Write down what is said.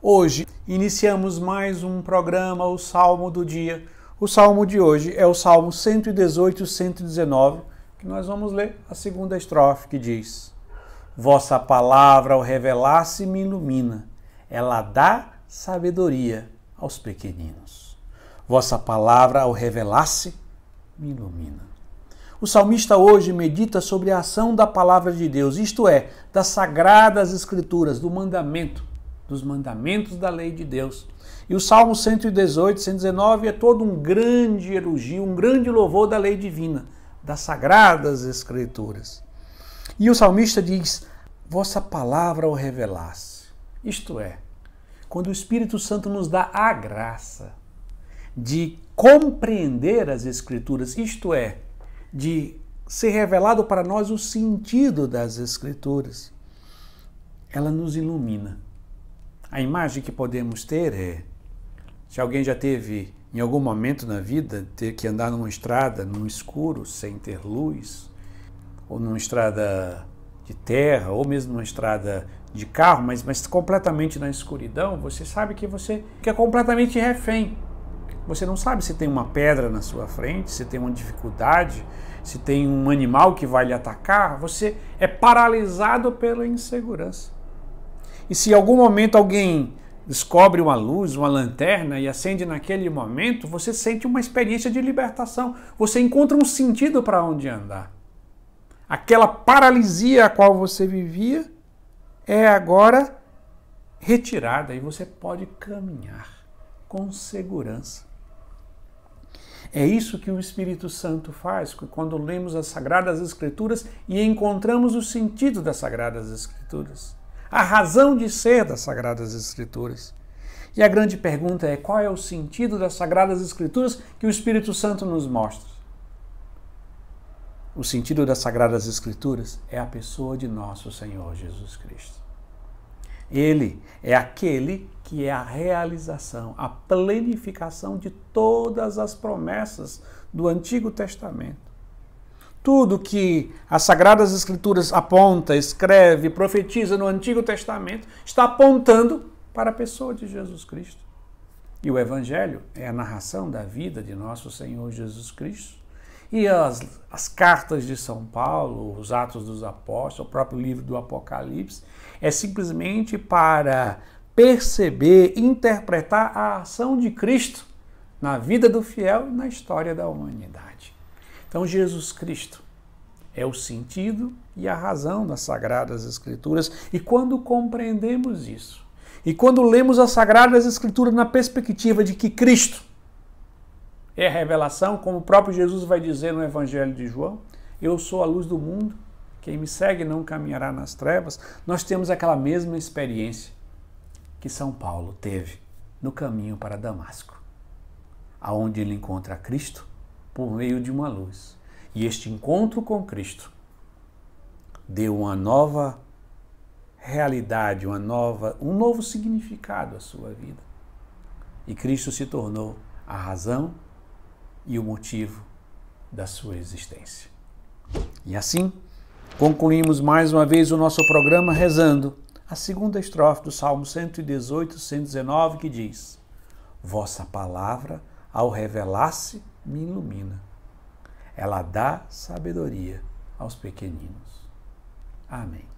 Hoje iniciamos mais um programa, o Salmo do Dia. O salmo de hoje é o Salmo 118 e 119, que nós vamos ler a segunda estrofe que diz: Vossa palavra ao revelar-se me ilumina, ela dá sabedoria aos pequeninos. Vossa palavra ao revelar-se me ilumina. O salmista hoje medita sobre a ação da palavra de Deus, isto é, das sagradas escrituras, do mandamento dos mandamentos da lei de Deus. E o Salmo 118, 119 é todo um grande elogio, um grande louvor da lei divina, das sagradas escrituras. E o salmista diz: Vossa palavra o revelasse. Isto é, quando o Espírito Santo nos dá a graça de compreender as escrituras, isto é, de ser revelado para nós o sentido das escrituras, ela nos ilumina a imagem que podemos ter é: se alguém já teve em algum momento na vida ter que andar numa estrada num escuro, sem ter luz, ou numa estrada de terra, ou mesmo numa estrada de carro, mas, mas completamente na escuridão, você sabe que você fica é completamente refém. Você não sabe se tem uma pedra na sua frente, se tem uma dificuldade, se tem um animal que vai lhe atacar. Você é paralisado pela insegurança. E se em algum momento alguém descobre uma luz, uma lanterna e acende naquele momento, você sente uma experiência de libertação. Você encontra um sentido para onde andar. Aquela paralisia a qual você vivia é agora retirada e você pode caminhar com segurança. É isso que o Espírito Santo faz quando lemos as Sagradas Escrituras e encontramos o sentido das Sagradas Escrituras a razão de ser das Sagradas Escrituras. E a grande pergunta é: qual é o sentido das Sagradas Escrituras que o Espírito Santo nos mostra? O sentido das Sagradas Escrituras é a pessoa de nosso Senhor Jesus Cristo. Ele é aquele que é a realização, a plenificação de todas as promessas do Antigo Testamento. Tudo que as Sagradas Escrituras aponta, escreve, profetiza no Antigo Testamento está apontando para a pessoa de Jesus Cristo. E o Evangelho é a narração da vida de nosso Senhor Jesus Cristo. E as, as cartas de São Paulo, os Atos dos Apóstolos, o próprio livro do Apocalipse, é simplesmente para perceber, interpretar a ação de Cristo na vida do fiel e na história da humanidade. Então, Jesus Cristo é o sentido e a razão das Sagradas Escrituras, e quando compreendemos isso, e quando lemos as Sagradas Escrituras na perspectiva de que Cristo é a revelação, como o próprio Jesus vai dizer no Evangelho de João, eu sou a luz do mundo, quem me segue não caminhará nas trevas, nós temos aquela mesma experiência que São Paulo teve no caminho para Damasco, aonde ele encontra Cristo por meio de uma luz. E este encontro com Cristo deu uma nova realidade, uma nova, um novo significado à sua vida. E Cristo se tornou a razão e o motivo da sua existência. E assim, concluímos mais uma vez o nosso programa rezando a segunda estrofe do Salmo 118, 119, que diz: Vossa palavra, ao revelar-se, me ilumina. Ela dá sabedoria aos pequeninos. Amém.